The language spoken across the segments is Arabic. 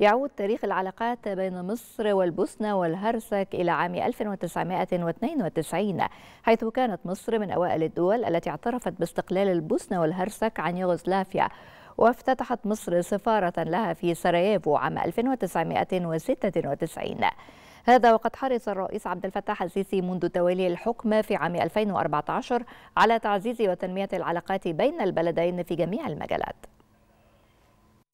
يعود تاريخ العلاقات بين مصر والبوسنة والهرسك إلى عام 1992 حيث كانت مصر من أوائل الدول التي اعترفت باستقلال البوسنة والهرسك عن يوغوسلافيا وافتتحت مصر سفارة لها في سراييفو عام 1996 هذا وقد حرص الرئيس عبد الفتاح السيسي منذ تولي الحكم في عام 2014 على تعزيز وتنمية العلاقات بين البلدين في جميع المجالات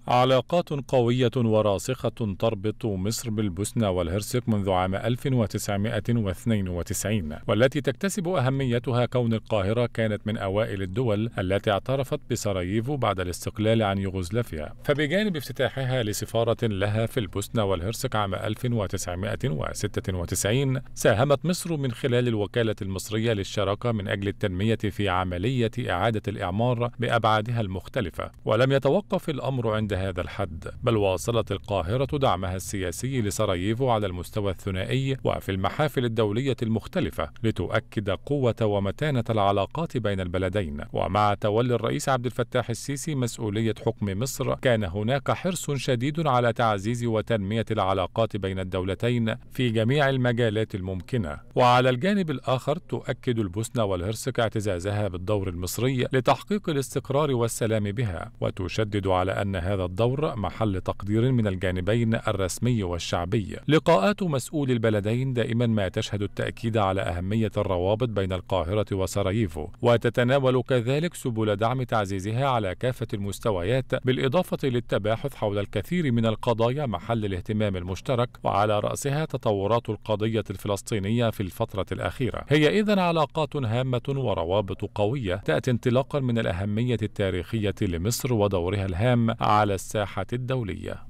علاقات قوية وراسخة تربط مصر بالبوسنة والهرسك منذ عام 1992 والتي تكتسب أهميتها كون القاهرة كانت من أوائل الدول التي اعترفت بسراييفو بعد الاستقلال عن يوغوسلافيا فبجانب افتتاحها لسفارة لها في البوسنة والهرسك عام 1996 ساهمت مصر من خلال الوكالة المصرية للشراكة من أجل التنمية في عملية إعادة الإعمار بأبعادها المختلفة ولم يتوقف الأمر عند هذا الحد بل واصلت القاهرة دعمها السياسي لسراييفو على المستوى الثنائي وفي المحافل الدولية المختلفة لتؤكد قوة ومتانة العلاقات بين البلدين ومع تولي الرئيس عبد الفتاح السيسي مسؤولية حكم مصر كان هناك حرص شديد على تعزيز وتنمية العلاقات بين الدولتين في جميع المجالات الممكنة وعلى الجانب الآخر تؤكد البوسنة والهرسك اعتزازها بالدور المصري لتحقيق الاستقرار والسلام بها وتشدد على أن هذا هذا الدور محل تقدير من الجانبين الرسمي والشعبي لقاءات مسؤولي البلدين دائما ما تشهد التأكيد على أهمية الروابط بين القاهرة وسراييفو وتتناول كذلك سبل دعم تعزيزها على كافة المستويات بالإضافة للتباحث حول الكثير من القضايا محل الاهتمام المشترك وعلى رأسها تطورات القضية الفلسطينية في الفترة الأخيرة هي إذن علاقات هامة وروابط قوية تأتي انطلاقا من الأهمية التاريخية لمصر ودورها الهام على الساحة الدولية